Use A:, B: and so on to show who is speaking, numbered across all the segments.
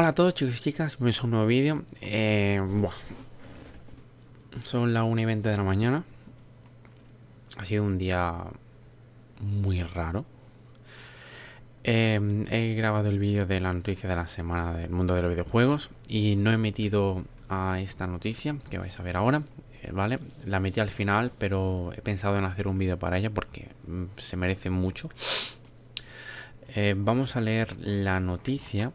A: Hola a todos chicos y chicas, bienvenidos a un nuevo vídeo eh, Son las 1 y 20 de la mañana Ha sido un día muy raro eh, He grabado el vídeo de la noticia de la semana del mundo de los videojuegos Y no he metido a esta noticia que vais a ver ahora eh, ¿Vale? La metí al final, pero he pensado en hacer un vídeo para ella porque mm, se merece mucho vamos a leer la noticia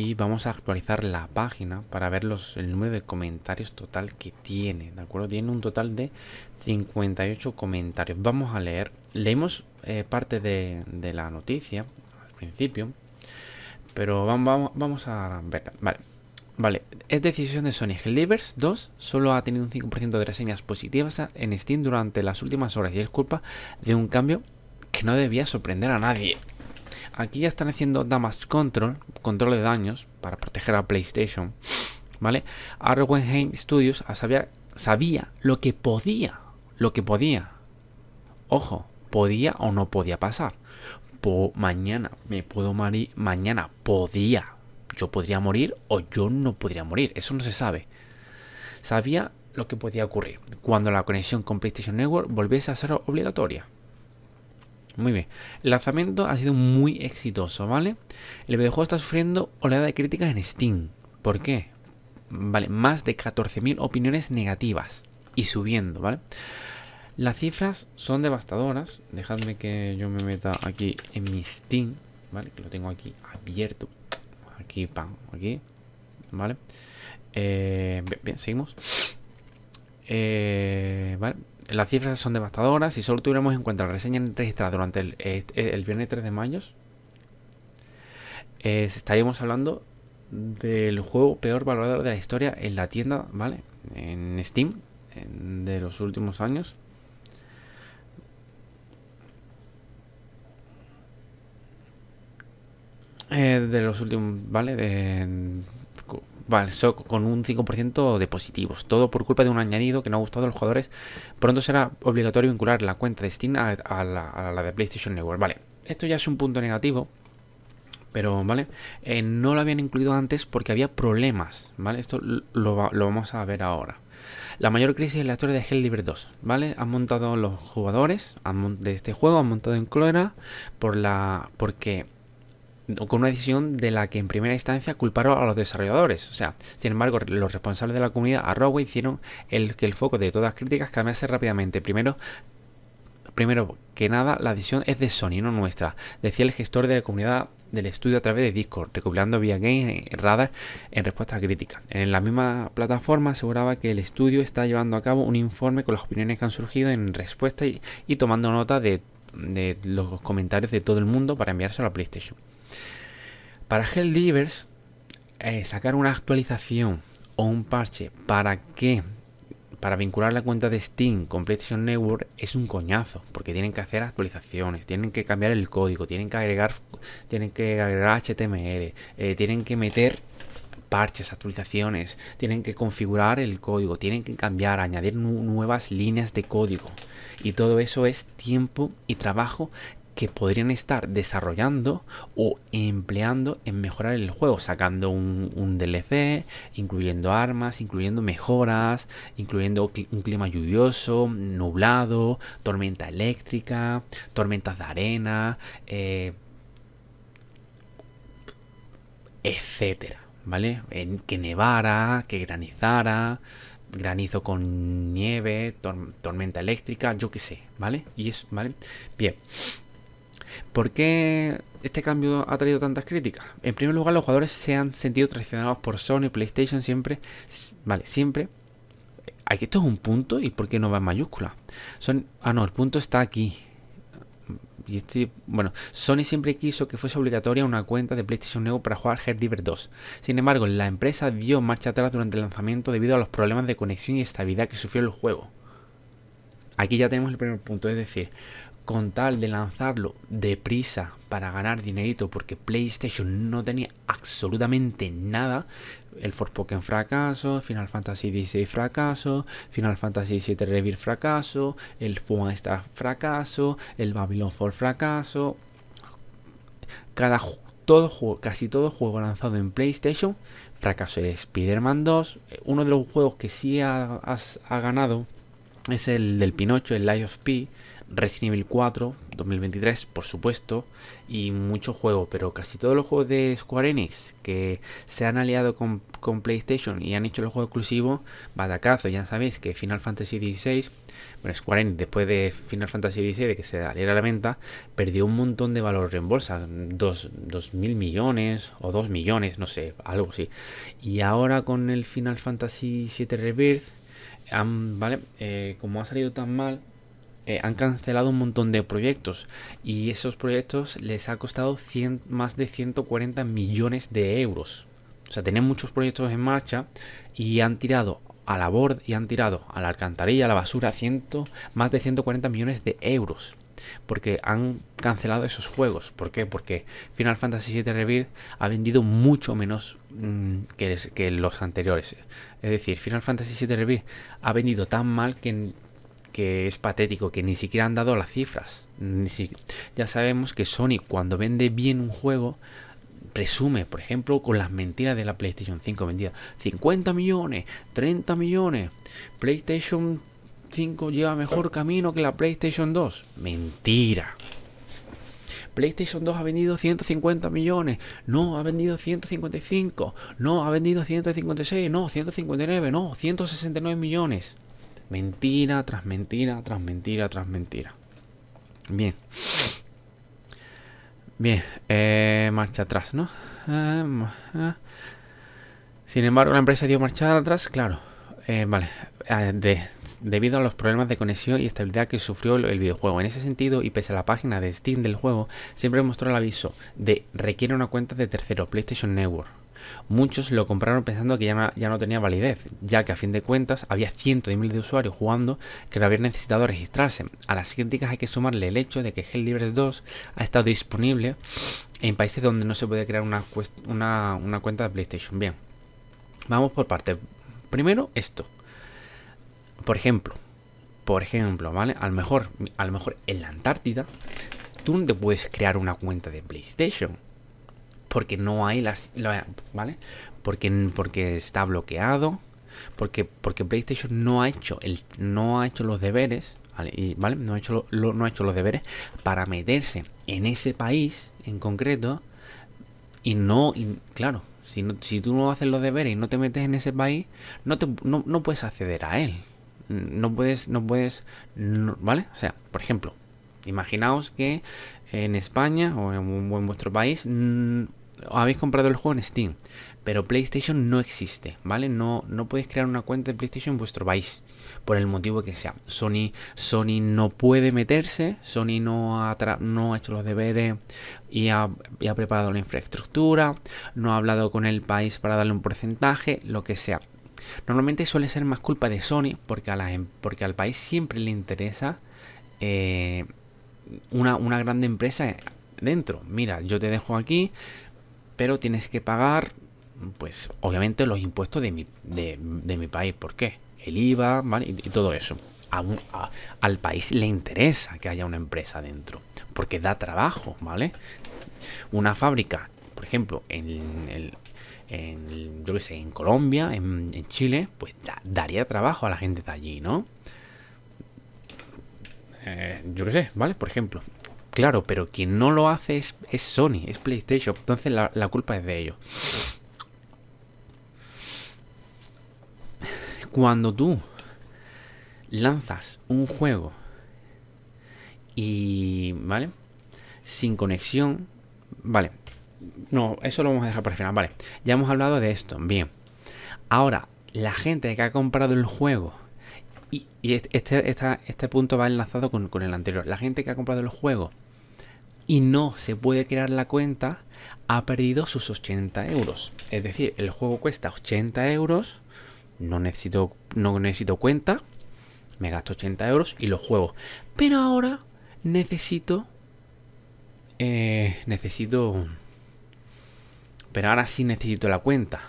A: y vamos a actualizar la página para ver el número de comentarios total que tiene, ¿de acuerdo? Tiene un total de 58 comentarios. Vamos a leer, leemos eh, parte de, la noticia al principio, pero vamos, vamos a ver, vale. Vale, es decisión de Sony. Helldivers 2 solo ha tenido un 5% de reseñas positivas en Steam durante las últimas horas y es culpa de un cambio que no debía sorprender a nadie aquí ya están haciendo damage control, control de daños, para proteger a PlayStation, ¿vale? heim Studios sabía, lo que podía, lo que podía. Ojo, podía o no podía pasar. mañana me puedo morir, mañana podía. Yo podría morir o yo no podría morir, eso no se sabe. Sabía lo que podía ocurrir cuando la conexión con PlayStation Network volviese a ser obligatoria muy bien. El lanzamiento ha sido muy exitoso, ¿vale? El videojuego está sufriendo oleada de críticas en Steam. ¿Por qué? Vale, más de 14.000 opiniones negativas y subiendo, ¿vale? Las cifras son devastadoras. Dejadme que yo me meta aquí en mi Steam, ¿vale? Que lo tengo aquí abierto. Aquí, pam, aquí, ¿vale? Eh, bien, seguimos. Eh, vale las cifras son devastadoras. Si solo tuviéramos en cuenta la reseña registrada durante el, eh, viernes 3 de mayo, eh, estaríamos hablando del juego peor valorado de la historia en la tienda, ¿vale? En Steam, de los últimos años. Eh, de los últimos, ¿vale? De, con un 5% de positivos. Todo por culpa de un añadido que no ha gustado a los jugadores. Pronto será obligatorio vincular la cuenta de Steam a, la, de PlayStation Network. Vale, esto ya es un punto negativo pero vale eh, no lo habían incluido antes porque había problemas vale esto lo, vamos a ver ahora la mayor crisis es la historia de Hell Libre 2 vale han montado los jugadores de este juego han montado en clora por la porque con una decisión de la que en primera instancia culparon a los desarrolladores. O sea, sin embargo, los responsables de la comunidad a Rogue hicieron el, que el foco de todas las críticas cambiase rápidamente. Primero, primero que nada, la decisión es de Sony, no nuestra, decía el gestor de la comunidad del estudio a través de Discord, recopilando vía game eh, Radar en respuesta a críticas. En la misma plataforma aseguraba que el estudio está llevando a cabo un informe con las opiniones que han surgido en respuesta y, tomando nota de, de los comentarios de todo el mundo para enviárselo a PlayStation. Para Helldivers, eh, sacar una actualización o un parche para que para vincular la cuenta de Steam con PlayStation Network es un coñazo, porque tienen que hacer actualizaciones, tienen que cambiar el código, tienen que agregar, tienen que agregar HTML, eh, tienen que meter parches, actualizaciones, tienen que configurar el código, tienen que cambiar, añadir nuevas líneas de código. Y todo eso es tiempo y trabajo que podrían estar desarrollando o empleando en mejorar el juego, sacando un, DLC, incluyendo armas, incluyendo mejoras, incluyendo un clima lluvioso, nublado, tormenta eléctrica, tormentas de arena, eh, etcétera, ¿vale? que nevara, que granizara, granizo con nieve, tormenta eléctrica, yo qué sé, ¿vale? Y es, ¿vale? Bien. ¿Por qué este cambio ha traído tantas críticas? En primer lugar, los jugadores se han sentido traicionados por Sony, PlayStation siempre. Vale, siempre. Aquí esto es un punto y ¿por qué no va en mayúscula? Son, ah, no, el punto está aquí. Y este, bueno, Sony siempre quiso que fuese obligatoria una cuenta de PlayStation nuevo para jugar Headdiver 2. Sin embargo, la empresa dio marcha atrás durante el lanzamiento debido a los problemas de conexión y estabilidad que sufrió el juego. Aquí ya tenemos el primer punto, es decir, con tal de lanzarlo deprisa para ganar dinerito porque PlayStation no tenía absolutamente nada. El Pokémon fracaso, Final Fantasy XVI fracaso, Final Fantasy VII Rebirth fracaso, el Puma Star fracaso, el Babylon Fall fracaso. Cada, todo casi todo juego lanzado en PlayStation fracaso. El Spider-Man 2, uno de los juegos que sí ha, ganado es el del Pinocho, el Life of pi Resident Evil 4 2023, por supuesto, y mucho juego, pero casi todos los juegos de Square Enix que se han aliado con, PlayStation y han hecho los juegos exclusivos, batacazo, ya sabéis que Final Fantasy XVI, bueno, Square Enix después de Final Fantasy XVI, que se saliera a la venta, perdió un montón de valor en bolsa, 2 mil millones o 2 millones, no sé, algo así. Y ahora con el Final Fantasy VII Rebirth, ¿vale? Eh, como ha salido tan mal, eh, han cancelado un montón de proyectos y esos proyectos les ha costado más de 140 millones de euros. O sea, tienen muchos proyectos en marcha y han tirado a la borda y han tirado a la alcantarilla, a la basura, más de 140 millones de euros. Porque han cancelado esos juegos. ¿Por qué? Porque Final Fantasy VII Rebirth ha vendido mucho menos mm, que, que, los anteriores. Es decir, Final Fantasy VII Rebirth ha vendido tan mal que, que es patético, que ni siquiera han dado las cifras. Ni Ya sabemos que Sony cuando vende bien un juego, presume, por ejemplo, con las mentiras de la PlayStation 5 vendida. 50 millones, 30 millones. PlayStation 5 lleva mejor camino que la PlayStation 2. Mentira. PlayStation 2 ha vendido 150 millones, no, ha vendido 155, no, ha vendido 156, no, 159, no, 169 millones. Mentira tras mentira, tras mentira, tras mentira. Bien. Bien, eh, marcha atrás, ¿no? Eh, eh. Sin embargo, la empresa dio marcha atrás, claro. vale, ah, debido a los problemas de conexión y estabilidad que sufrió el videojuego. En ese sentido, y pese a la página de Steam del juego, siempre mostró el aviso de requiere una cuenta de tercero, PlayStation Network muchos lo compraron pensando que ya no, tenía validez, ya que a fin de cuentas había cientos de miles de usuarios jugando que no habían necesitado registrarse. A las críticas hay que sumarle el hecho de que Hell Libres 2 ha estado disponible en países donde no se puede crear una, cuenta de PlayStation. Bien, vamos por partes. Primero esto. Por ejemplo, por ejemplo, ¿vale? mejor, a lo mejor en la Antártida, tú no te puedes crear una cuenta de PlayStation porque no hay las... ¿Vale? Porque, porque está bloqueado. Porque, porque PlayStation no ha hecho el, no ha hecho los deberes. ¿Vale? Y, ¿vale? No, ha hecho no ha hecho los deberes para meterse en ese país en concreto. Y no, y, claro, si, si tú no haces los deberes y no te metes en ese país, no, no, puedes acceder a él. No puedes, no puedes, ¿vale? O sea, por ejemplo, imaginaos que en España o en, vuestro país mm, habéis comprado el juego en Steam, pero PlayStation no existe, ¿vale? No, no podéis crear una cuenta de PlayStation en vuestro país, por el motivo que sea. Sony, Sony no puede meterse, Sony no ha, no hecho los deberes y ha, preparado la infraestructura, no ha hablado con el país para darle un porcentaje, lo que sea. Normalmente suele ser más culpa de Sony, porque, a la, em, porque al país siempre le interesa eh, una, una grande empresa dentro. Mira, yo te dejo aquí, pero tienes que pagar, pues obviamente los impuestos de mi, de, mi país. ¿Por qué? El IVA ¿vale? y, todo eso. al país le interesa que haya una empresa dentro, porque da trabajo, ¿vale? Una fábrica, por ejemplo, en, el Colombia, en, Chile, pues daría trabajo a la gente de allí, ¿no? Eh, yo qué sé, ¿vale? Por ejemplo, claro, pero quien no lo hace es, Sony, es PlayStation. Entonces la, culpa es de ellos. Cuando tú lanzas un juego y. ¿Vale? Sin conexión. Vale. No, eso lo vamos a dejar para el final. Vale. Ya hemos hablado de esto. Bien. Ahora, la gente que ha comprado el juego. Y, este, este punto va enlazado con, con el anterior. La gente que ha comprado el juego y no se puede crear la cuenta, ha perdido sus 80 euros. Es decir, el juego cuesta 80 euros, no necesito, no necesito cuenta, me gasto 80 euros y los juego. Pero ahora necesito... Eh, necesito... Pero ahora sí necesito la cuenta.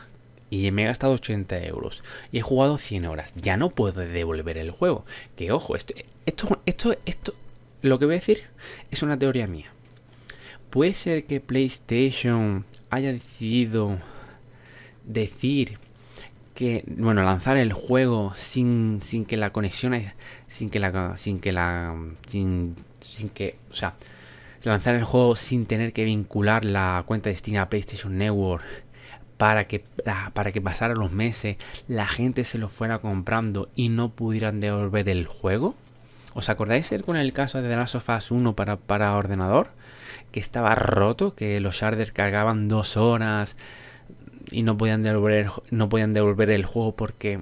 A: Y me he gastado 80 euros. Y he jugado 100 horas. Ya no puedo devolver el juego. Que ojo, esto, esto, esto, esto, lo que voy a decir es una teoría mía. Puede ser que PlayStation haya decidido decir que, bueno, lanzar el juego sin, sin que la conexión, sin que la, sin que la, sin, que, o sea, lanzar el juego sin tener que vincular la cuenta destinada a PlayStation Network para que, ah, para que pasaran los meses, la gente se lo fuera comprando y no pudieran devolver el juego. ¿Os acordáis ser con el caso de The Last of Us 1 para, para ordenador? que estaba roto, que los sharders cargaban dos horas y no podían devolver, no podían devolver el juego porque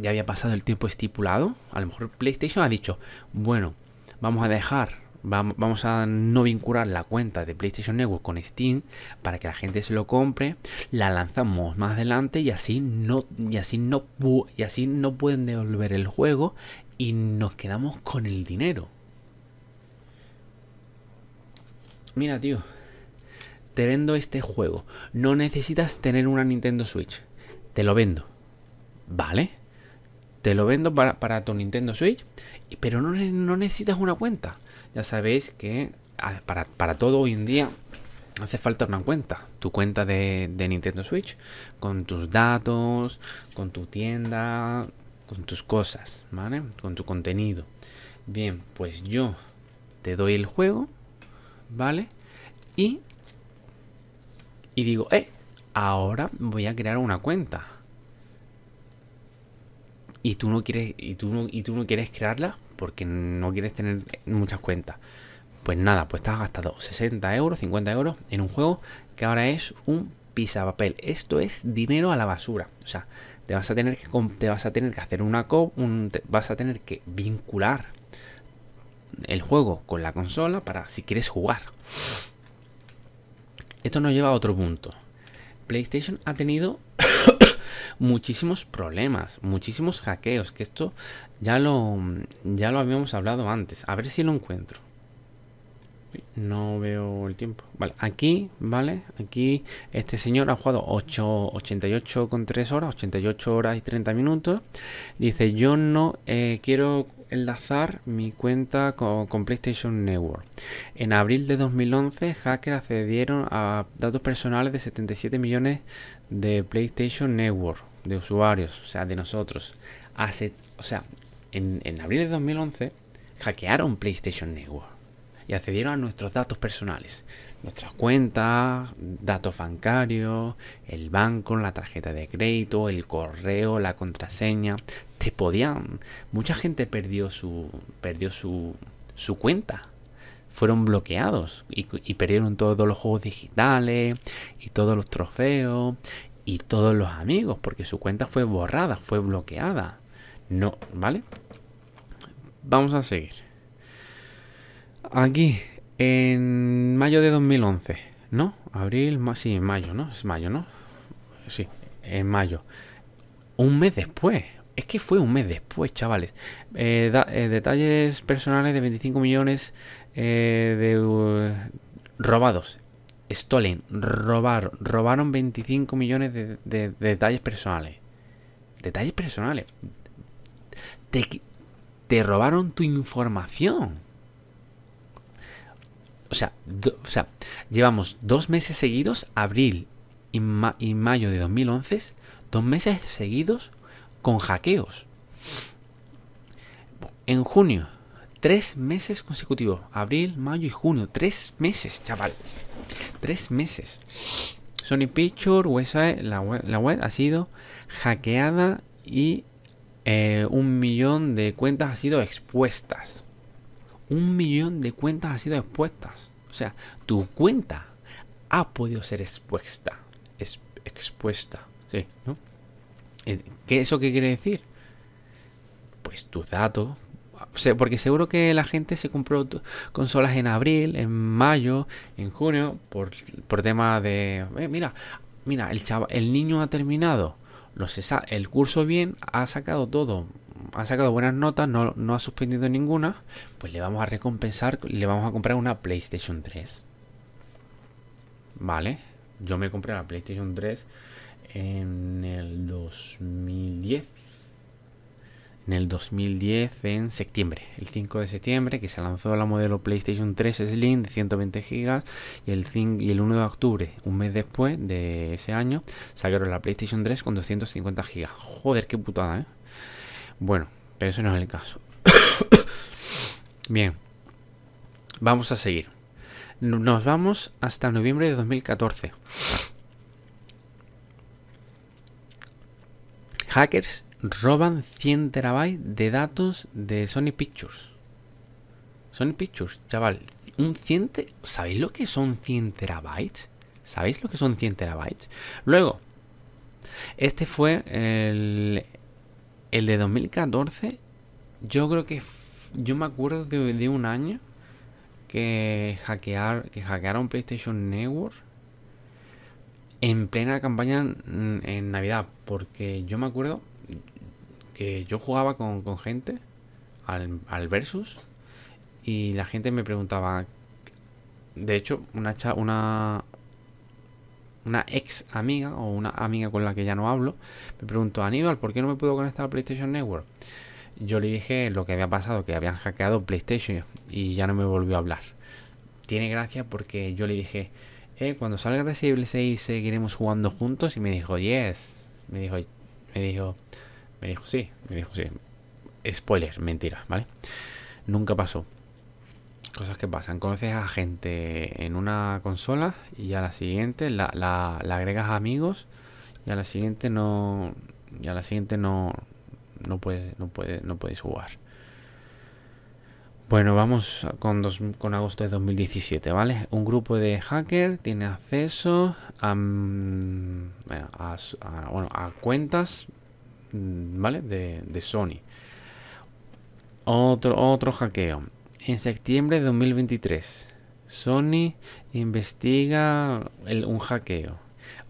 A: ya había pasado el tiempo estipulado. A lo mejor PlayStation ha dicho, bueno, vamos a dejar, vamos a no vincular la cuenta de PlayStation Network con Steam para que la gente se lo compre, la lanzamos más adelante y así no, y así no, y así no pueden devolver el juego y nos quedamos con el dinero. mira tío, te vendo este juego, no necesitas tener una Nintendo Switch, te lo vendo, ¿vale? Te lo vendo para, tu Nintendo Switch, pero no, necesitas una cuenta. Ya sabéis que ah, para, todo hoy en día hace falta una cuenta, tu cuenta de, de, Nintendo Switch, con tus datos, con tu tienda, con tus cosas, ¿vale? Con tu contenido. Bien, pues yo te doy el juego ¿vale? Y, y digo, eh, ahora voy a crear una cuenta. Y tú no quieres, y tú no, y tú no quieres crearla porque no quieres tener muchas cuentas. Pues nada, pues te has gastado 60 euros, 50 euros en un juego que ahora es un papel Esto es dinero a la basura. O sea, te vas a tener que, te vas a tener que hacer una un, vas a tener que vincular el juego con la consola para si quieres jugar. Esto nos lleva a otro punto. PlayStation ha tenido muchísimos problemas, muchísimos hackeos, que esto ya lo, ya lo habíamos hablado antes. A ver si lo encuentro. No veo el tiempo. Vale, aquí, ¿vale? Aquí este señor ha jugado 88 con 3 horas, 88 horas y 30 minutos. Dice, yo no eh, quiero enlazar mi cuenta con, PlayStation Network. En abril de 2011, hackers accedieron a datos personales de 77 millones de PlayStation Network, de usuarios, o sea, de nosotros. o sea, en, en abril de 2011, hackearon PlayStation Network y accedieron a nuestros datos personales nuestras cuentas, datos bancarios, el banco, la tarjeta de crédito, el correo, la contraseña. Te podían. Mucha gente perdió su. perdió su. cuenta. Fueron bloqueados y, y perdieron todos los juegos digitales y todos los trofeos y todos los amigos porque su cuenta fue borrada, fue bloqueada. No, ¿vale? Vamos a seguir. Aquí en mayo de 2011, ¿no? Abril, más sí, en mayo, ¿no? Es mayo, ¿no? Sí, en mayo. Un mes después. Es que fue un mes después, chavales. Eh, eh, detalles personales de 25 millones eh, de uh, robados. Stolen, robar, robaron 25 millones de, detalles personales. Detalles personales. Te, te robaron tu información o sea, llevamos dos meses seguidos, abril y, mayo de 2011, dos meses seguidos con hackeos. En junio, tres meses consecutivos, abril, mayo y junio, tres meses, chaval, tres meses. Sony Picture, la, web, ha sido hackeada y eh, un millón de cuentas ha sido expuestas un millón de cuentas ha sido expuestas. O sea, tu cuenta ha podido ser expuesta. Es, expuesta. Sí, ¿no? Eh, ¿Qué eso qué quiere decir? Pues tus datos. porque seguro que la gente se compró consolas en abril, en mayo, en junio, por, por tema de. Eh, mira, mira, el, chava, el niño ha terminado los, el curso bien, ha sacado todo ha sacado buenas notas, no, ha suspendido ninguna, pues le vamos a recompensar, le vamos a comprar una PlayStation 3. Vale, yo me compré la PlayStation 3 en el 2010. En el 2010, en septiembre, el 5 de septiembre, que se lanzó la modelo PlayStation 3 Slim de 120 GB y el, y el 1 de octubre, un mes después de ese año, salieron la PlayStation 3 con 250 GB. Joder, qué putada, ¿eh? Bueno, pero eso no es el caso. Bien, vamos a seguir. Nos vamos hasta noviembre de 2014. Hackers roban 100 terabytes de datos de Sony Pictures. Sony Pictures, chaval. Un 100 ¿Sabéis lo que son 100 terabytes? ¿Sabéis lo que son 100 terabytes? Luego, este fue el, el de 2014, yo creo que. Yo me acuerdo de, un año que, hackear, que hackearon PlayStation Network en plena campaña en, Navidad. Porque yo me acuerdo que yo jugaba con, gente al, al, Versus y la gente me preguntaba. De hecho, una, una, una ex amiga o una amiga con la que ya no hablo, me preguntó, Aníbal, ¿por qué no me puedo conectar a PlayStation Network? Yo le dije lo que había pasado, que habían hackeado PlayStation y ya no me volvió a hablar. Tiene gracia porque yo le dije, eh, cuando salga Resident 6 seguiremos jugando juntos y me dijo, yes. Me dijo, me dijo, me dijo sí, me dijo sí. Spoiler, mentira, ¿vale? Nunca pasó cosas que pasan. Conoces a gente en una consola y a la siguiente la, agregas a amigos y a la siguiente no y a la siguiente no no puedes no puede, no puedes jugar. Bueno, vamos con, con agosto de 2017, ¿vale? Un grupo de hackers tiene acceso a, mm, cuentas, mm, ¿vale? De, de Sony. Otro, otro hackeo. En septiembre de 2023, Sony investiga un hackeo.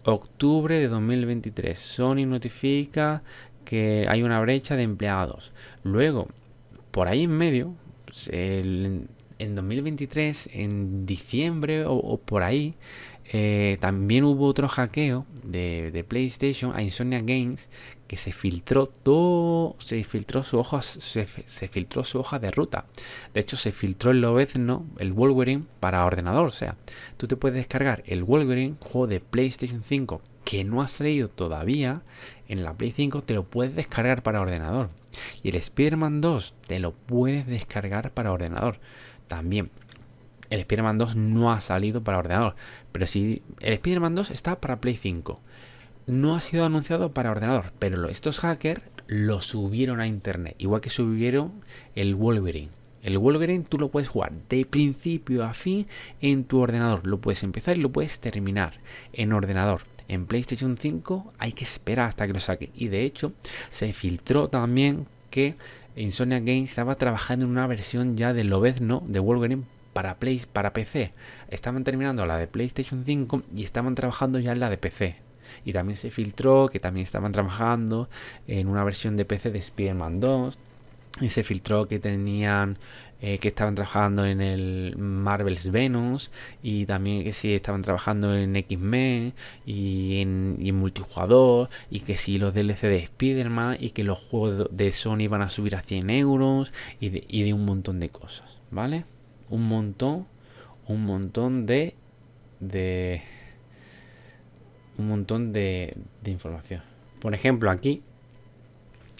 A: Octubre de 2023, Sony notifica que hay una brecha de empleados. Luego, por ahí en medio, en 2023, en diciembre o, por ahí, eh, también hubo otro hackeo de, de, PlayStation a Insomnia Games que se filtró todo, se filtró su hoja, se, filtró su hoja de ruta. De hecho, se filtró el Lobezno, el Wolverine, para ordenador. O sea, tú te puedes descargar el Wolverine, juego de PlayStation 5 que no ha salido todavía en la Play 5, te lo puedes descargar para ordenador. Y el Spider-Man 2 te lo puedes descargar para ordenador también. El Spider-Man 2 no ha salido para ordenador, pero sí, el Spider-Man 2 está para Play 5 no ha sido anunciado para ordenador, pero estos hackers lo subieron a internet, igual que subieron el Wolverine. El Wolverine tú lo puedes jugar de principio a fin en tu ordenador, lo puedes empezar y lo puedes terminar en ordenador. En PlayStation 5 hay que esperar hasta que lo saque. Y de hecho, se filtró también que Insomnia Games estaba trabajando en una versión ya de Lobezno de Wolverine para, para PC. Estaban terminando la de PlayStation 5 y estaban trabajando ya en la de PC. Y también se filtró que también estaban trabajando en una versión de PC de Spider-Man 2. Y se filtró que tenían eh, que estaban trabajando en el Marvel's Venus y también que sí estaban trabajando en X-Men y en, multijugador y que sí los DLC de Spider-Man y que los juegos de Sony iban a subir a 100 euros y de, y de un montón de cosas, ¿vale? Un montón, un montón de... de un montón de, información. Por ejemplo, aquí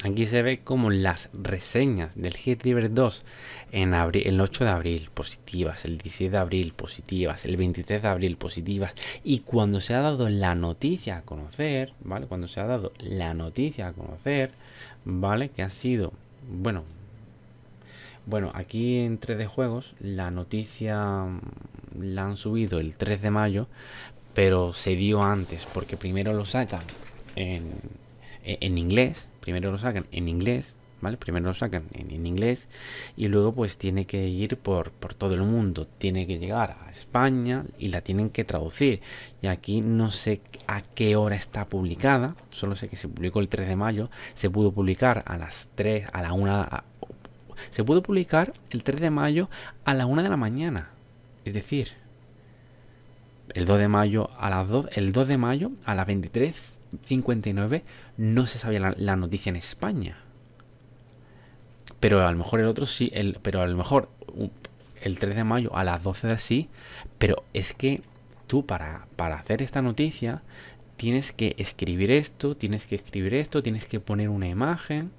A: Aquí se ve como las reseñas del Hit River 2 en abril, el 8 de abril positivas, el 17 de abril positivas, el 23 de abril positivas y cuando se ha dado la noticia a conocer, ¿vale? Cuando se ha dado la noticia a conocer, ¿vale? Que ha sido, bueno, bueno, aquí en 3D Juegos la noticia mm, la han subido el 3 de mayo, pero se dio antes, porque primero lo sacan en, inglés, primero lo sacan en inglés, ¿vale? Primero lo sacan en, inglés y luego pues tiene que ir por, todo el mundo, tiene que llegar a España y la tienen que traducir. Y aquí no sé a qué hora está publicada, solo sé que se publicó el 3 de mayo, se pudo publicar a las 3, a la una se pudo publicar el 3 de mayo a la 1 de la mañana. Es decir, el 2 de mayo a las 2, el 2 de mayo a las 23.59 no se sabía la, noticia en España. Pero a lo mejor el otro sí, pero a lo mejor el 3 de mayo a las 12 de sí, pero es que tú para, para hacer esta noticia tienes que escribir esto, tienes que escribir esto, tienes que poner una imagen,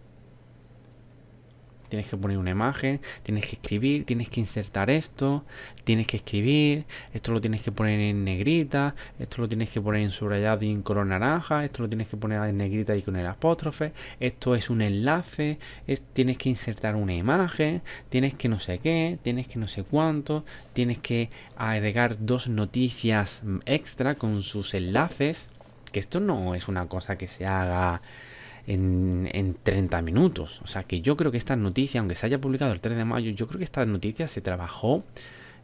A: Tienes que poner una imagen, tienes que escribir, tienes que insertar esto, tienes que escribir, esto lo tienes que poner en negrita, esto lo tienes que poner en subrayado y en color naranja, esto lo tienes que poner en negrita y con el apóstrofe, esto es un enlace, tienes que insertar una imagen, tienes que no sé qué, tienes que no sé cuánto, tienes que agregar dos noticias extra con sus enlaces, que esto no es una cosa que se haga en, 30 minutos. O sea que yo creo que esta noticia, aunque se haya publicado el 3 de mayo, yo creo que esta noticia se trabajó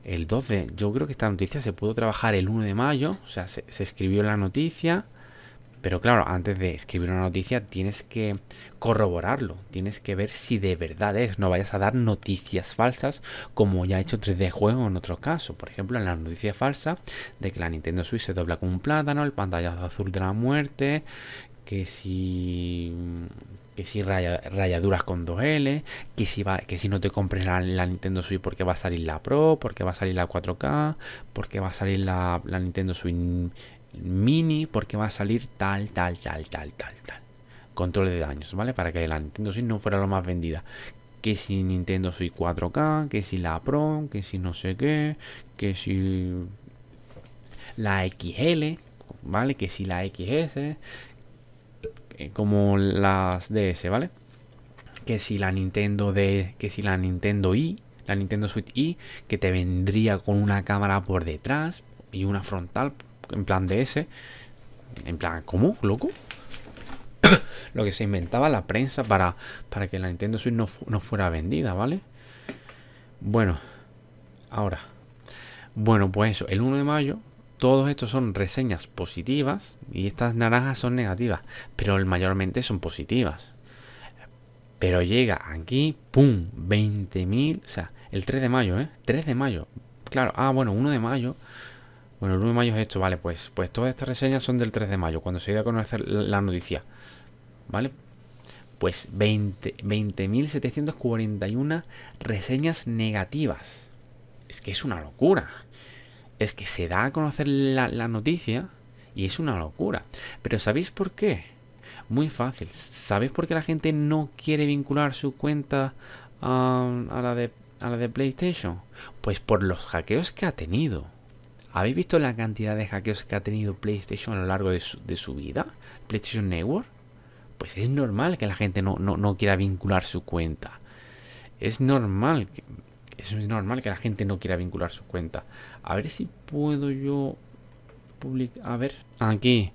A: el 12. Yo creo que esta noticia se pudo trabajar el 1 de mayo. O sea, se, escribió la noticia. Pero claro, antes de escribir una noticia tienes que corroborarlo, tienes que ver si de verdad es, no vayas a dar noticias falsas como ya ha hecho 3D Juego en otro caso. Por ejemplo, en la noticia falsa de que la Nintendo Switch se dobla con un plátano, el pantalla azul de la muerte, que si que si rayaduras con 2L, que si que si no te compres la, Nintendo Switch porque va a salir la Pro, porque va a salir la 4K, porque va a salir la, Nintendo Switch Mini, porque va a salir tal, tal, tal, tal, tal, tal. Control de daños, ¿vale? Para que la Nintendo Switch no fuera lo más vendida. Que si Nintendo Switch 4K, que si la Pro, que si no sé qué, que si la XL, ¿vale? Que si la XS, eh, como las DS, ¿vale? Que si la Nintendo de, que si la Nintendo i, la Nintendo Switch i, que te vendría con una cámara por detrás y una frontal en plan DS, en plan ¿cómo, loco? Lo que se inventaba la prensa para, para que la Nintendo Switch no, no fuera vendida, ¿vale? Bueno, ahora. Bueno, pues eso, el 1 de mayo todos estos son reseñas positivas y estas naranjas son negativas, pero mayormente son positivas. Pero llega aquí, ¡pum! 20.000, o sea, el 3 de mayo, ¿eh? 3 de mayo. Claro, ah, bueno, 1 de mayo. Bueno, el 1 de mayo es esto, vale, pues, pues todas estas reseñas son del 3 de mayo, cuando se dio a conocer la noticia. ¿Vale? Pues 20.741 reseñas negativas. Es que es una locura es que se da a conocer la, noticia y es una locura. Pero ¿sabéis por qué? Muy fácil. ¿Sabéis por qué la gente no quiere vincular su cuenta a, la de, la de PlayStation? Pues por los hackeos que ha tenido. ¿Habéis visto la cantidad de hackeos que ha tenido PlayStation a lo largo de su, vida? PlayStation Network. Pues es normal que la gente no, no, no quiera vincular su cuenta. Es normal que, es normal que la gente no quiera vincular su cuenta. A ver si puedo yo publicar. A ver, aquí.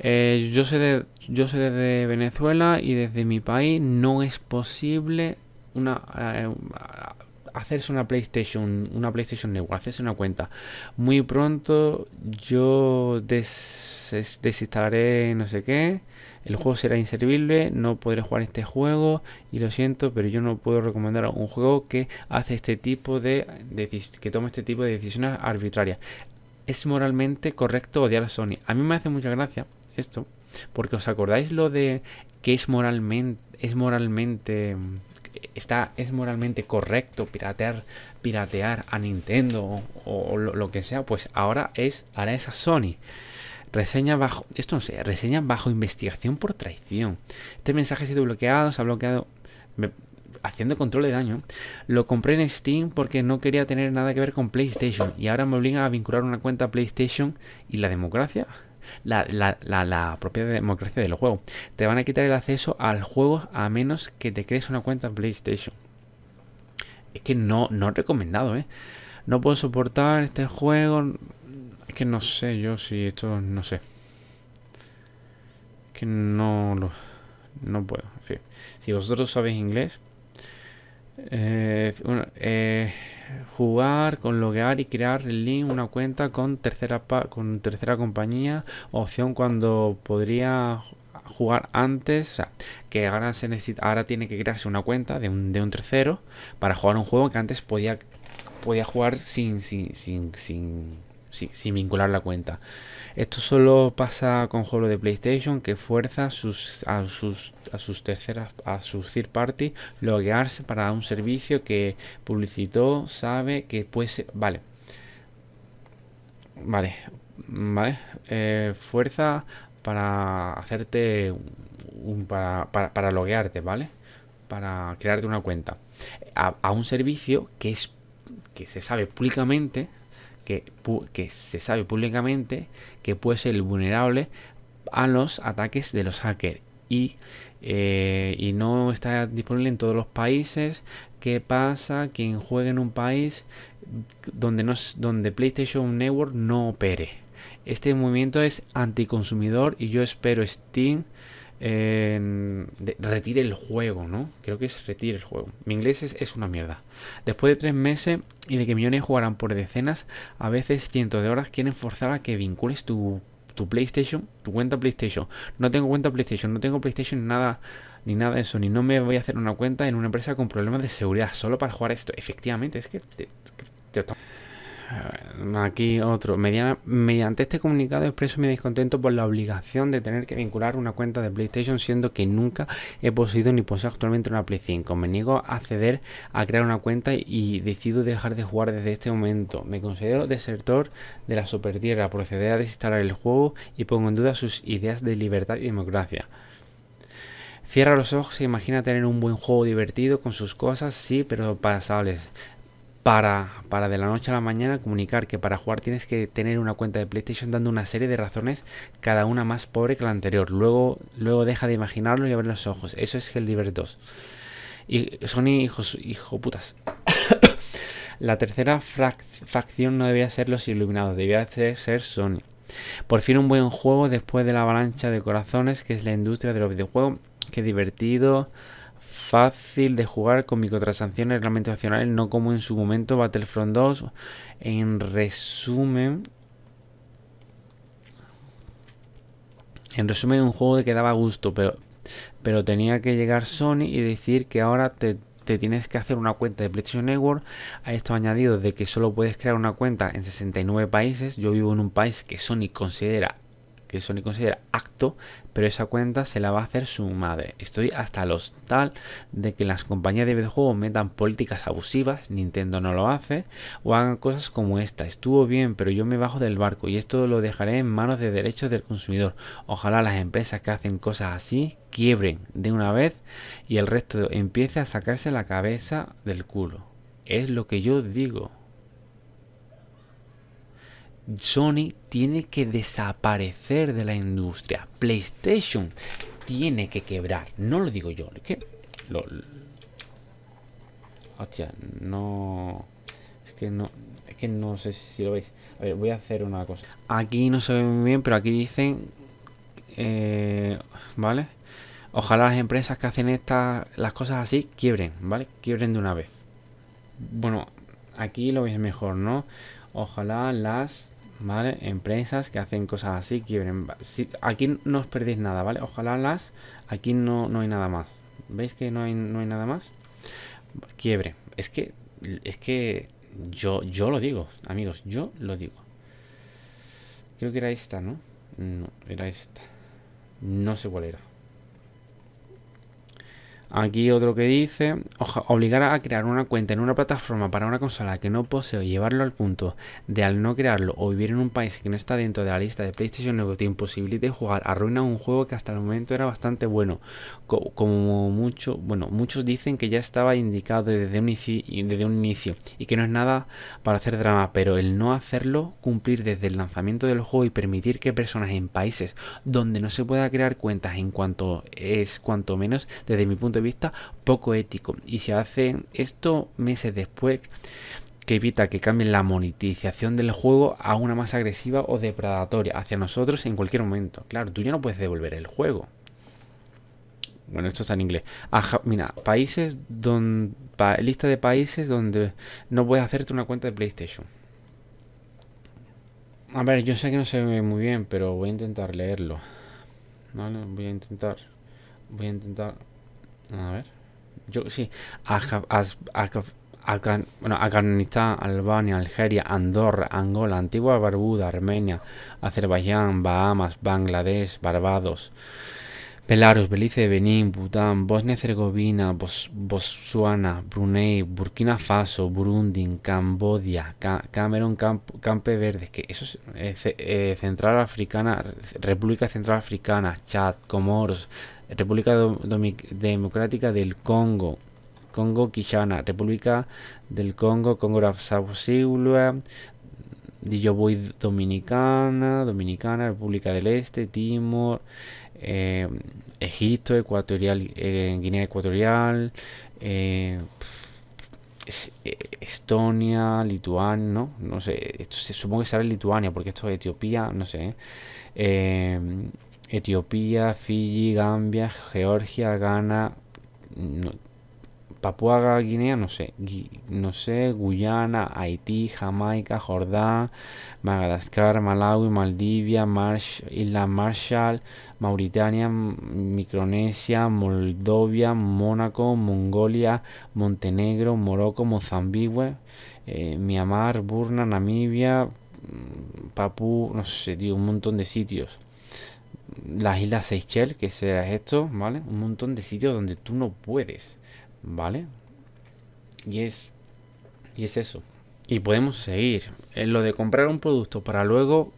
A: Eh, yo, sé de, yo sé desde Venezuela y desde mi país no es posible una, eh, hacerse una PlayStation, una PlayStation Network, hacerse una cuenta. Muy pronto yo des desinstalaré no sé qué, el juego será inservible, no podré jugar este juego y lo siento, pero yo no puedo recomendar un juego que hace este tipo de, que toma este tipo de decisiones arbitrarias. Es moralmente correcto odiar a Sony. A mí me hace mucha gracia esto, porque os acordáis lo de que es moralmente es moralmente está es moralmente correcto piratear piratear a Nintendo o, lo, que sea, pues ahora es ahora esa Sony. Reseña bajo. Esto no sé. Reseña bajo investigación por traición. Este mensaje ha sido bloqueado. Se ha bloqueado. haciendo control de daño. Lo compré en Steam porque no quería tener nada que ver con PlayStation. Y ahora me obligan a vincular una cuenta PlayStation y la democracia. La, la, la, propia democracia del juego Te van a quitar el acceso al juego a menos que te crees una cuenta PlayStation. Es que no, no recomendado, ¿eh? No puedo soportar este juego que no sé yo si esto... No sé. que no lo... No puedo. En Si vosotros sabéis inglés... Eh, eh, jugar con loguear y crear el link una cuenta con tercera con tercera compañía opción cuando podría jugar antes, que ahora se necesita, ahora tiene que crearse una cuenta de un, de un tercero para jugar un juego que antes podía podía jugar sin sin sin sin sin vincular la cuenta. Esto solo pasa con juegos de PlayStation que fuerza sus, a, sus, a sus terceras, a sus third party loguearse para un servicio que publicitó, sabe que puede ser, vale, vale, vale, eh, fuerza para hacerte, un, para, para, loguearte, ¿vale? Para crearte una cuenta a, a un servicio que es que se sabe públicamente que, se sabe públicamente que puede ser vulnerable a los ataques de los hackers y, eh, y, no está disponible en todos los países. ¿Qué pasa? Quien juegue en un país donde, no, donde PlayStation Network no opere. Este movimiento es anticonsumidor y yo espero Steam retire el juego, ¿no? Creo que es retire el juego. Mi inglés es, es, una mierda. Después de tres meses y de que millones jugarán por decenas, a veces cientos de horas quieren forzar a que vincules tu, PlayStation, tu cuenta PlayStation. No tengo cuenta PlayStation, no tengo PlayStation, nada ni nada de eso, ni no me voy a hacer una cuenta en una empresa con problemas de seguridad solo para jugar esto. Efectivamente, es que te Aquí otro. mediante este comunicado expreso mi descontento por la obligación de tener que vincular una cuenta de PlayStation, siendo que nunca he poseído ni poseo actualmente una Play 5. Me niego a acceder a crear una cuenta y decido dejar de jugar desde este momento. Me considero desertor de la super tierra proceder a desinstalar el juego y pongo en duda sus ideas de libertad y democracia. Cierra los ojos se imagina tener un buen juego divertido con sus cosas, sí, pero pasables para, para de la noche a la mañana comunicar que para jugar tienes que tener una cuenta de PlayStation dando una serie de razones, cada una más pobre que la anterior. Luego, luego deja de imaginarlo y abre los ojos. Eso es el 2. Y son hijos, hijo putas. la tercera facción no debía ser los iluminados, debería ser, ser Sony. Por fin un buen juego después de la avalancha de corazones que es la industria de los videojuegos. Qué divertido fácil de jugar con microtransacciones opcionales no como en su momento Battlefront 2. En resumen, en resumen, un juego que daba gusto, pero, pero tenía que llegar Sony y decir que ahora te, tienes que hacer una cuenta de PlayStation Network. A esto añadido de que solo puedes crear una cuenta en 69 países. Yo vivo en un país que Sony considera que Sony considera acto, pero esa cuenta se la va a hacer su madre. Estoy hasta los tal de que las compañías de videojuegos metan políticas abusivas, Nintendo no lo hace, o hagan cosas como esta. Estuvo bien, pero yo me bajo del barco y esto lo dejaré en manos de derechos del consumidor. Ojalá las empresas que hacen cosas así quiebren de una vez y el resto empiece a sacarse la cabeza del culo. Es lo que yo digo. Sony tiene que desaparecer de la industria. PlayStation tiene que quebrar. No lo digo yo. que. Hostia, no. Es que no. Es que no sé si lo veis. A ver, voy a hacer una cosa. Aquí no se ve muy bien, pero aquí dicen. Eh, ¿Vale? Ojalá las empresas que hacen estas. las cosas así quiebren, ¿vale? Quiebren de una vez. Bueno, aquí lo veis mejor, ¿no? Ojalá las ¿vale? Empresas que hacen cosas así, quiebren. aquí no os perdéis nada, ¿vale? Ojalá las... Aquí no, no hay nada más. ¿Veis que no hay, no hay nada más? Quiebre. Es que... Es que... Yo, yo lo digo, amigos, yo lo digo. Creo que era esta, ¿no? No, era esta. No sé cuál era. Aquí otro que dice, obligar a crear una cuenta en una plataforma para una consola que no poseo llevarlo al punto de al no crearlo o vivir en un país que no está dentro de la lista de PlayStation Network te de jugar, arruina un juego que hasta el momento era bastante bueno. como mucho, bueno, muchos dicen que ya estaba indicado desde un, desde un inicio y que no es nada para hacer drama, pero el no hacerlo, cumplir desde el lanzamiento del juego y permitir que personas en países donde no se pueda crear cuentas en cuanto es cuanto menos, desde mi punto de vista poco ético. Y se hacen esto meses después que evita que cambien la monetización del juego a una más agresiva o depredatoria hacia nosotros en cualquier momento. Claro, tú ya no puedes devolver el juego. Bueno, esto está en inglés. mira, países donde. lista de países donde no puedes hacerte una cuenta de PlayStation. A ver, yo sé que no se ve muy bien, pero voy a intentar leerlo. Voy a intentar. Voy a intentar a ver. Yo sí. Albania, Algeria, Andorra, Angola, Antigua Barbuda, Armenia, Azerbaiyán, Bahamas, Bangladesh, Barbados, Belarus, Belice, Benín, Bután, Bosnia y Herzegovina, Botsuana, Brunei, Burkina Faso, Burundi, Cambodia, Camerún, Campe Verde, que eso es eh, eh, Central Africana, República Central Africana, Chad, Comoros, República Democrática del Congo, Congo Kinshasa, República del Congo, Congo Brazzaville, voy Dominicana, Dominicana, República del Este, Timor, em, Egipto, Ecuatorial, eh, Guinea Ecuatorial, em, eh, Estonia, Lituania, ¿no? sé, esto, supongo que sale Lituania, porque esto es Etiopía, no sé. Em, Etiopía, Fiji, Gambia, Georgia, Ghana, Papúa Guinea, no sé, no sé, Guyana, Haití, Jamaica, Jordán, Madagascar, Malawi, Maldivia, Marsh, Isla Marshall, Mauritania, Micronesia, Moldovia, Mónaco, Mongolia, Montenegro, Morocco, Mozambique, eh, Myanmar, Burna, Namibia, mm, Papú, no sé, tío, un montón de sitios las Islas Seychelles, que será esto, ¿vale? Un montón de sitios donde tú no puedes, ¿vale? Y es, y es eso. Y podemos seguir. En eh, lo de comprar un producto para luego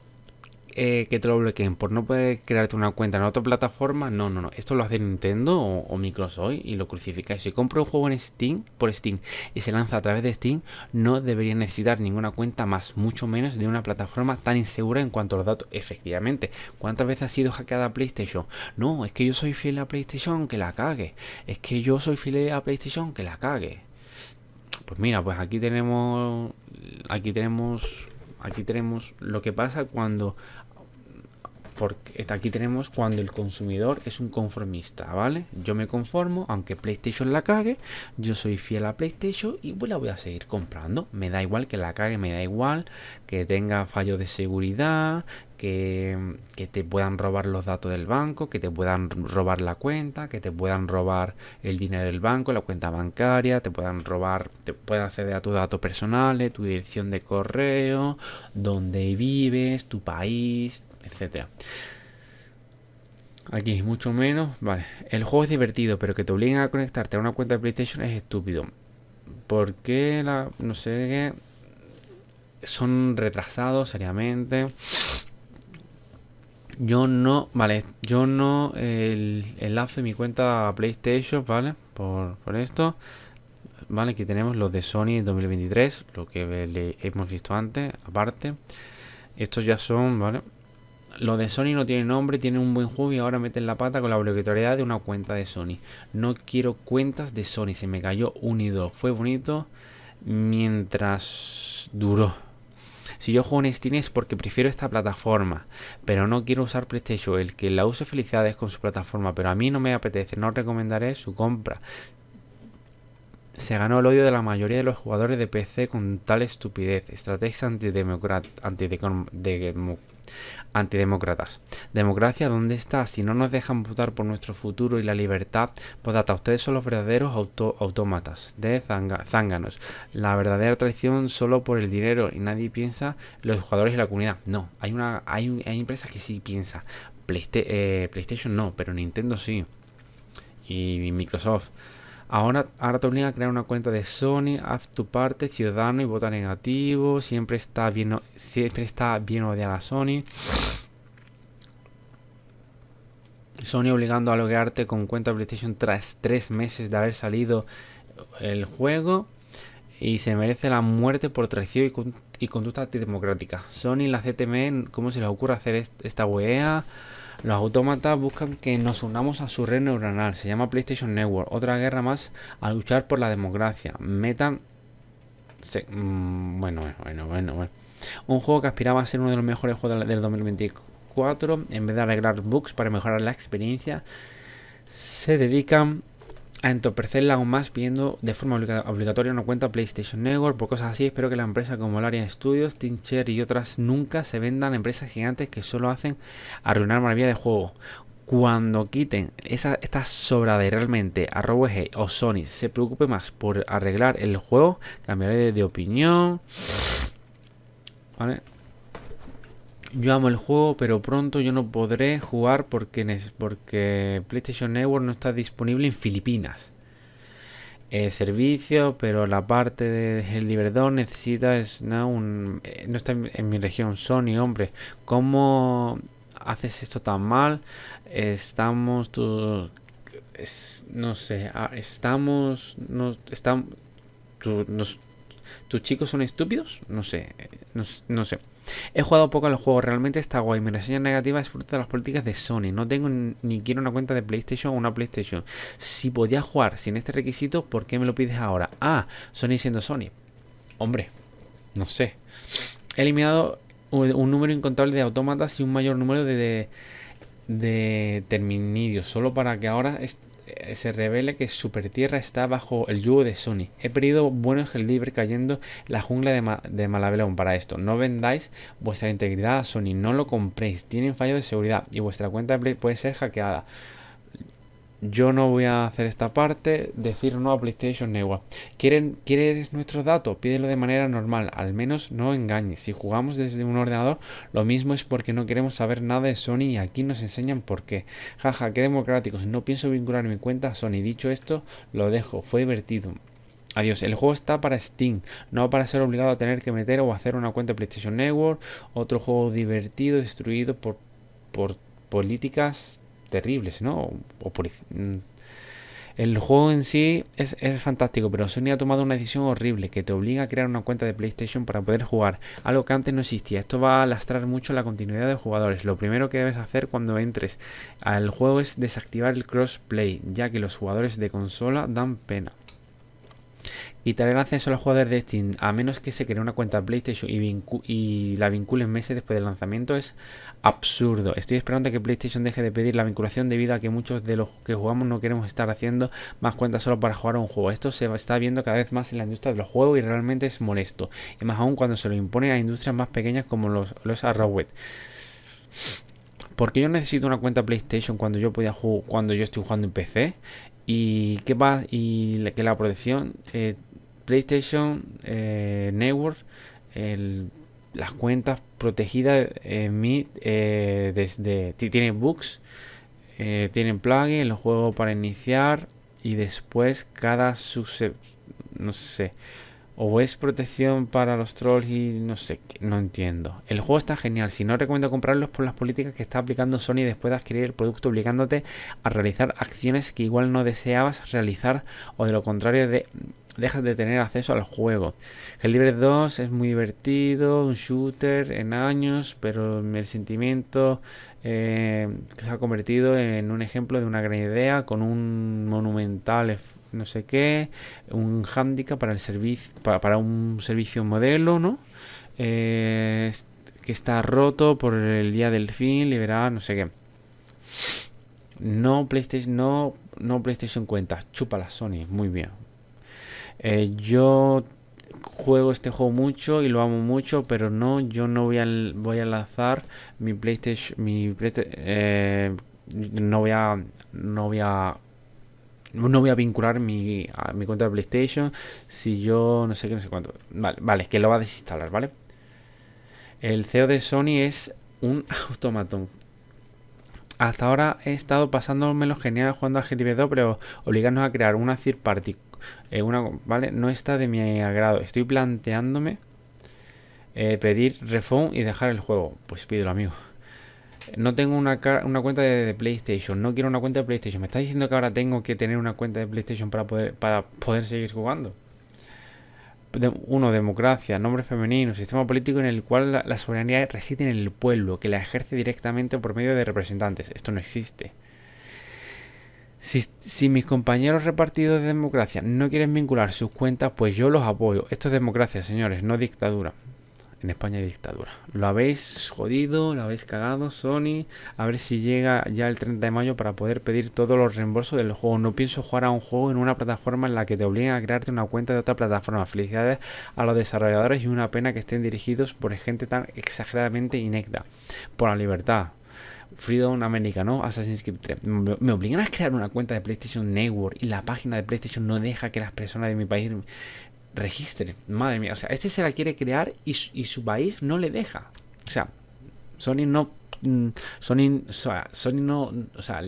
A: eh, que te lo bloqueen por no poder crearte una cuenta en otra plataforma, no, no, no. Esto lo hace Nintendo o, Microsoft y lo crucificáis. Si compro un juego en Steam, por Steam, y se lanza a través de Steam, no debería necesitar ninguna cuenta más, mucho menos de una plataforma tan insegura en cuanto a los datos. Efectivamente, ¿cuántas veces ha sido hackeada PlayStation? No, es que yo soy fiel a PlayStation, que la cague. Es que yo soy fiel a PlayStation, que la cague. Pues mira, pues aquí tenemos. Aquí tenemos. Aquí tenemos lo que pasa cuando porque aquí tenemos cuando el consumidor es un conformista, ¿vale? Yo me conformo, aunque PlayStation la cague, yo soy fiel a PlayStation y pues la voy a seguir comprando. Me da igual que la cague, me da igual que tenga fallos de seguridad, que, que, te puedan robar los datos del banco, que te puedan robar la cuenta, que te puedan robar el dinero del banco, la cuenta bancaria, te puedan robar, te puedan acceder a tus datos personales, tu dirección de correo, dónde vives, tu país, etcétera. Aquí, mucho menos. Vale. El juego es divertido, pero que te obliguen a conectarte a una cuenta de PlayStation es estúpido. Porque la. No sé qué. Son retrasados, seriamente. Yo no. Vale, yo no. El enlace de mi cuenta a PlayStation, ¿vale? Por, por esto. Vale, aquí tenemos los de Sony 2023, lo que le hemos visto antes, aparte. Estos ya son, ¿vale? lo de Sony no tiene nombre, tiene un buen juego y ahora meten la pata con la obligatoriedad de una cuenta de Sony. No quiero cuentas de Sony, se me cayó un dos, Fue bonito mientras duró. Si yo juego en Steam es porque prefiero esta plataforma, pero no quiero usar PlayStation. El que la use felicidades con su plataforma, pero a mí no me apetece, no recomendaré su compra. Se ganó el odio de la mayoría de los jugadores de PC con tal estupidez, estrategia antidemocrática. Antidemocr antidemócratas. ¿Democracia dónde está? Si no nos dejan votar por nuestro futuro y la libertad, pues hasta ustedes son los verdaderos autómatas de zánganos. La verdadera traición solo por el dinero y nadie piensa los jugadores y la comunidad. No, hay, una, hay, empresas que sí piensan. Eh, PlayStation no, pero Nintendo sí. Y Microsoft. Ahora, ahora te obliga a crear una cuenta de Sony, haz tu parte, ciudadano y vota negativo. Siempre está bien, siempre está odiar a Sony. Sony obligando a loguearte con cuenta PlayStation tras tres meses de haber salido el juego. Y se merece la muerte por traición y, conducta antidemocrática. Sony, la CTM, e, ¿cómo se les ocurre hacer esta wea? Los autómatas buscan que nos unamos a su red neuronal, se llama PlayStation Network, otra guerra más a luchar por la democracia. Metan... Mm, bueno, bueno, bueno, bueno, Un juego que aspiraba a ser uno de los mejores juegos del 2024, en vez de arreglar bugs para mejorar la experiencia, se dedican a entorpecerla aún más pidiendo de forma obligatoria una cuenta PlayStation Network por cosas así. Espero que la empresa como Larian Studios, Tincher y otras nunca se vendan a empresas gigantes que solo hacen arruinar maravilla de juego. Cuando quiten esa, esta sobra de realmente RoboG o Sony se preocupe más por arreglar el juego, cambiaré de, de opinión. Vale, yo amo el juego, pero pronto yo no podré jugar porque, porque PlayStation Network no está disponible en Filipinas. Eh, servicio, pero la parte del libertad necesita es, no, un, eh, está en, mi región. Sony, hombre, ¿cómo haces esto tan mal? Estamos, tú no sé, ah, estamos, nos, están tú nos, tus chicos son estúpidos, no sé, eh, no, no sé. He jugado poco al juego, realmente está guay. Mi reseña negativa es fruto de las políticas de Sony. No tengo ni quiero una cuenta de PlayStation o una PlayStation. Si podía jugar sin este requisito, ¿por qué me lo pides ahora? Ah, Sony siendo Sony. Hombre, no sé. He eliminado un número incontable de autómatas y un mayor número de, de, terminidios, solo para que ahora eh, se revela que Super Tierra está bajo el yugo de Sony. He perdido buenos el libre cayendo la jungla de, Ma para esto. No vendáis vuestra integridad a Sony, no lo compréis. Tienen fallo de seguridad y vuestra cuenta de Play puede ser hackeada yo no voy a hacer esta parte, decir no a PlayStation Network. ¿Quieren, ¿Quieres nuestros datos? Pídelo de manera normal, al menos no engañes. Si jugamos desde un ordenador, lo mismo es porque no queremos saber nada de Sony y aquí nos enseñan por qué. Jaja, qué democráticos, no pienso vincular mi cuenta a Sony. Dicho esto, lo dejo, fue divertido. Adiós, el juego está para Steam, no para ser obligado a tener que meter o hacer una cuenta de PlayStation Network, otro juego divertido, destruido por, por políticas terribles, ¿no? Mm, el juego en sí es, es, fantástico, pero Sony ha tomado una decisión horrible que te obliga a crear una cuenta de PlayStation para poder jugar, algo que antes no existía. Esto va a lastrar mucho la continuidad de jugadores. Lo primero que debes hacer cuando entres al juego es desactivar el crossplay, ya que los jugadores de consola dan pena y traer acceso a los jugadores de Steam a menos que se cree una cuenta PlayStation y, la vinculen meses después del lanzamiento es absurdo. Estoy esperando que PlayStation deje de pedir la vinculación debido a que muchos de los que jugamos no queremos estar haciendo más cuentas solo para jugar a un juego. Esto se está viendo cada vez más en la industria de los juegos y realmente es molesto. Y más aún cuando se lo impone a industrias más pequeñas como los, los ¿Por qué yo necesito una cuenta PlayStation cuando yo podía cuando yo estoy jugando en PC y qué va y que la protección eh, PlayStation eh, Network, las cuentas protegidas en eh, mí eh, desde tienen books tienen plugins, los juegos para iniciar y después cada su no sé o es protección para los trolls y no sé, no entiendo. El juego está genial, si no recomiendo comprarlos por las políticas que está aplicando Sony después de adquirir el producto obligándote a realizar acciones que igual no deseabas realizar o de lo contrario de dejas de tener acceso al juego. el libre 2 es muy divertido, un shooter en años, pero el sentimiento eh, se ha convertido en un ejemplo de una gran idea con un monumental no sé qué, un hándicap para el servicio, para, para, un servicio modelo, ¿no? Eh, que está roto por el día del fin, liberado, no sé qué. No PlayStation, no, no PlayStation chupa chúpala Sony, muy bien, eh, yo juego este juego mucho y lo amo mucho, pero no, yo no voy a, voy a lanzar mi PlayStation, mi eh, no voy a, no voy a no voy a vincular mi, mi cuenta de PlayStation si yo no sé qué, no sé cuánto. Vale, vale, que lo va a desinstalar, ¿vale? El CEO de Sony es un automaton hasta ahora he estado pasándomelo genial jugando a gtv 2 pero obligarnos a crear una cir party, eh, una, ¿vale? No está de mi agrado. Estoy planteándome eh, pedir refund y dejar el juego. Pues pídelo, amigo. No tengo una, una cuenta de, PlayStation, no quiero una cuenta de PlayStation. ¿Me está diciendo que ahora tengo que tener una cuenta de PlayStation para poder, para poder seguir jugando? Uno, Democracia, nombre femenino, sistema político en el cual la, soberanía reside en el pueblo, que la ejerce directamente por medio de representantes. Esto no existe. Si, si mis compañeros repartidos de democracia no quieren vincular sus cuentas, pues yo los apoyo. Esto es democracia, señores, no dictadura. En España hay dictadura. Lo habéis jodido, lo habéis cagado, Sony. A ver si llega ya el 30 de mayo para poder pedir todos los reembolsos del juego. No pienso jugar a un juego en una plataforma en la que te obliguen a crearte una cuenta de otra plataforma. Felicidades a los desarrolladores y una pena que estén dirigidos por gente tan exageradamente inecta. Por la libertad. Freedom America, ¿no? Assassin's Creed 3. Me obligan a crear una cuenta de PlayStation Network y la página de PlayStation no deja que las personas de mi país registre. Madre mía, o sea, este se la quiere crear y, su país no le deja. O sea, Sony no. Mm, Sony, no. O sea,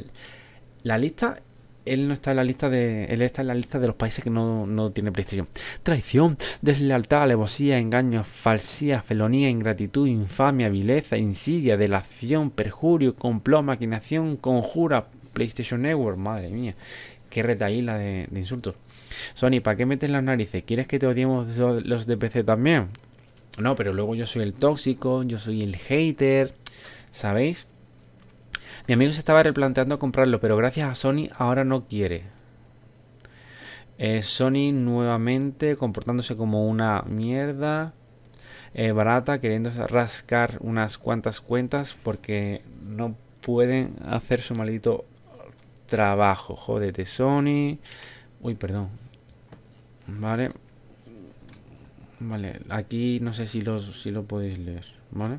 A: la lista. Él no está en la lista de. Él está en la lista de los países que no, no tiene PlayStation. Traición, deslealtad, alevosía, engaño, falsía, felonía, ingratitud, infamia, vileza, insidia, delación, perjurio, complot, maquinación, conjura, PlayStation Network, madre mía. Qué retaíla de insultos. Sony, ¿para qué metes las narices? ¿Quieres que te odiemos los de PC también? No, pero luego yo soy el tóxico, yo soy el hater, ¿sabéis? Mi amigo se estaba replanteando comprarlo, pero gracias a Sony ahora no quiere. Eh, Sony nuevamente comportándose como una mierda eh, barata, queriendo rascar unas cuantas cuentas porque no pueden hacer su maldito trabajo. Jódete, Sony. Uy, perdón. Vale. Vale, aquí no sé si, los, si lo podéis leer, ¿vale?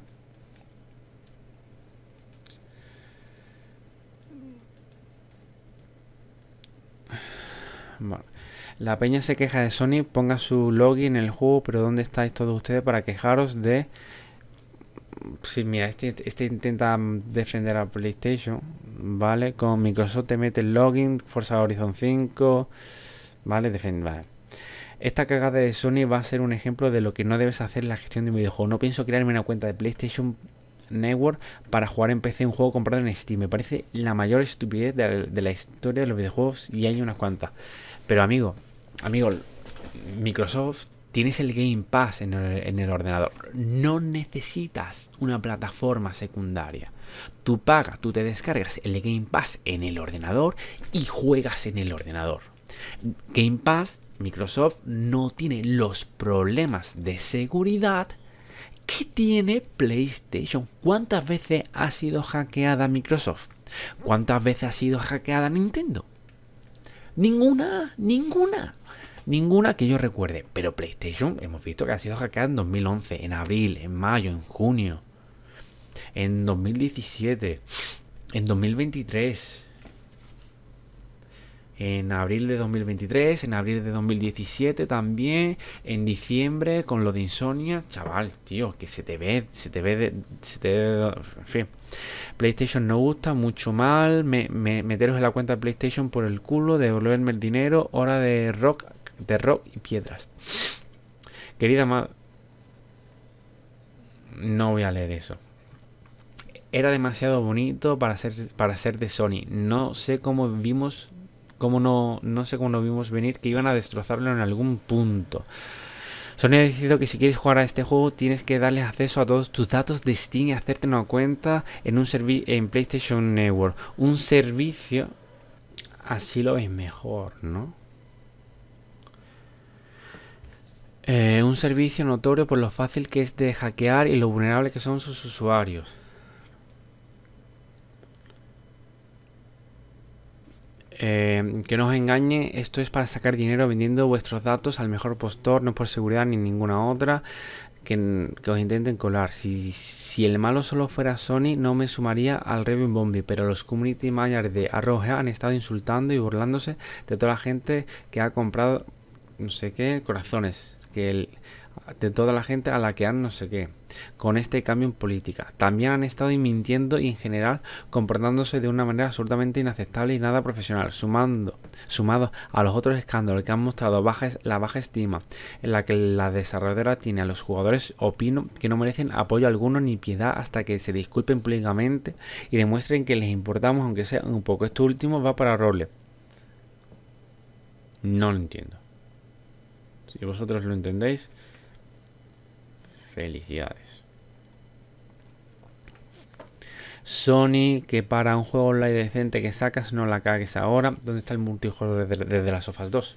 A: Vale. La peña se queja de Sony, ponga su login en el juego, pero ¿dónde estáis todos ustedes para quejaros de sí, mira, este, este intenta defender a PlayStation, ¿vale? Con Microsoft te mete el login, Forza Horizon 5, ¿vale? Defender. Esta cagada de Sony va a ser un ejemplo de lo que no debes hacer en la gestión de un videojuego. No pienso crearme una cuenta de PlayStation Network para jugar en PC un juego comprado en Steam. Me parece la mayor estupidez de la, de la historia de los videojuegos y hay unas cuantas. Pero amigo, amigo, Microsoft tienes el Game Pass en el, en el, ordenador. No necesitas una plataforma secundaria. Tú pagas, tú te descargas el Game Pass en el ordenador y juegas en el ordenador. Game Pass, Microsoft no tiene los problemas de seguridad que tiene PlayStation. ¿Cuántas veces ha sido hackeada Microsoft? ¿Cuántas veces ha sido hackeada Nintendo? Ninguna, ninguna. Ninguna que yo recuerde. Pero PlayStation hemos visto que ha sido hackeada en 2011, en abril, en mayo, en junio, en 2017, en 2023. En abril de 2023, en abril de 2017 también, en diciembre con lo de Insomnia, chaval, tío, que se te ve, se te ve, de, se te en fin. PlayStation no gusta, mucho mal, me, meteros en la cuenta de PlayStation por el culo, devolverme el dinero, hora de rock de rock y piedras. Querida madre... No voy a leer eso. Era demasiado bonito para ser, para ser de Sony. No sé cómo vimos... Cómo no, no sé cómo no vimos venir que iban a destrozarlo en algún punto. Sony ha decidido que si quieres jugar a este juego tienes que darle acceso a todos tus datos de Steam y hacerte una cuenta en un en PlayStation Network. Un servicio así lo ves mejor, ¿no? Eh, un servicio notorio por lo fácil que es de hackear y lo vulnerable que son sus usuarios. Eh, que no os engañe, esto es para sacar dinero vendiendo vuestros datos al mejor postor, no por seguridad ni ninguna otra que, os intenten colar. Si, el malo solo fuera Sony, no me sumaría al Raven Bombi, pero los community managers de Arroja han estado insultando y burlándose de toda la gente que ha comprado no sé qué corazones que el, de toda la gente a la que han no sé qué, con este cambio en política. También han estado mintiendo y en general comportándose de una manera absolutamente inaceptable y nada profesional, sumando, sumado a los otros escándalos que han mostrado la baja estima en la que la desarrolladora tiene a los jugadores, opino que no merecen apoyo alguno ni piedad hasta que se disculpen públicamente y demuestren que les importamos, aunque sea un poco. Esto último va para Roble. No lo entiendo y vosotros lo entendéis, felicidades. Sony, que para un juego online decente que sacas no la cagues ahora. ¿Dónde está el multijuego desde, las sofas 2?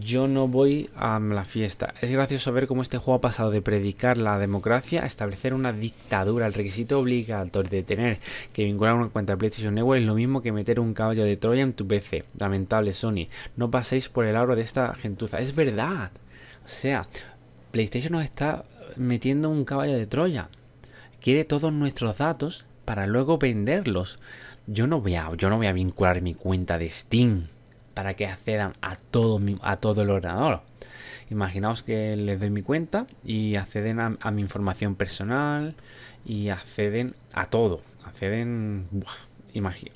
A: yo no voy a la fiesta. Es gracioso ver cómo este juego ha pasado de predicar la democracia a establecer una dictadura. El requisito obligatorio de tener que vincular una cuenta de PlayStation Network es lo mismo que meter un caballo de Troya en tu PC. Lamentable, Sony. No paséis por el aro de esta gentuza. Es verdad. O sea, PlayStation nos está metiendo un caballo de Troya. Quiere todos nuestros datos para luego venderlos. Yo no voy yo no voy a vincular mi cuenta de Steam para que accedan a todo, a todo el ordenador. Imaginaos que les doy mi cuenta y acceden a, mi información personal y acceden a todo. Acceden...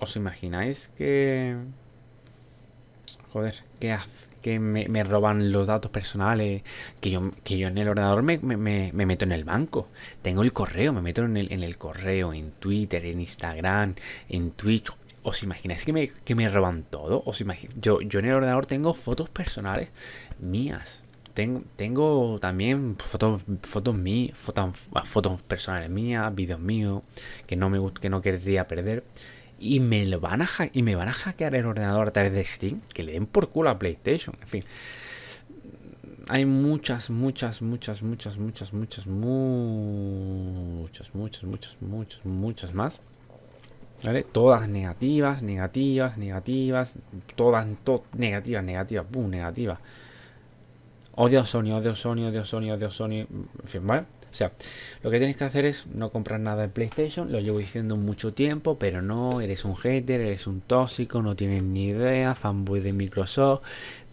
A: ¿Os imagináis que... Joder, que, que me, roban los datos personales, que yo, en el ordenador me, meto en el banco, tengo el correo, me meto en el, en el correo, en Twitter, en Instagram, en Twitch, ¿Os imagináis que me, que me roban todo? ¿Os yo, yo en el ordenador tengo fotos personales mías. Tengo, tengo también fotos, fotos mí, fotos, ah, fotos personales mías, vídeos míos, que no me que no querría perder. Y me lo van a y me van a hackear el ordenador a través de Steam. Que le den por culo a PlayStation. En fin hay muchas, muchas, muchas, muchas, muchas, muchas, muchas, muchas, muchas, muchas, muchas más Todas negativas, negativas, negativas, todas negativas, negativas, pum, negativas. Odio Sony, odio Sony, odio Sony, odio Sony, en fin, ¿vale? O sea, lo que tienes que hacer es no comprar nada de PlayStation, lo llevo diciendo mucho tiempo, pero no, eres un hater, eres un tóxico, no tienes ni idea, fanboy de Microsoft,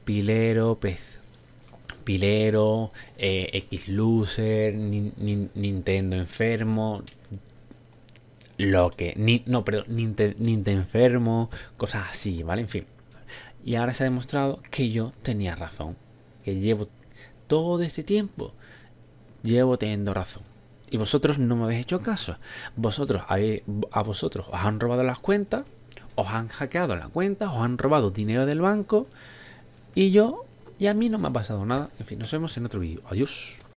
A: pilero, pez, pilero, eh, X-Loser, Nintendo enfermo, lo que. Ni, no, pero ni te, enfermo, cosas así, ¿vale? En fin. Y ahora se ha demostrado que yo tenía razón. Que llevo todo este tiempo. Llevo teniendo razón. Y vosotros no me habéis hecho caso. Vosotros a vosotros os han robado las cuentas. Os han hackeado la cuenta. Os han robado dinero del banco. Y yo. Y a mí no me ha pasado nada. En fin, nos vemos en otro vídeo. Adiós.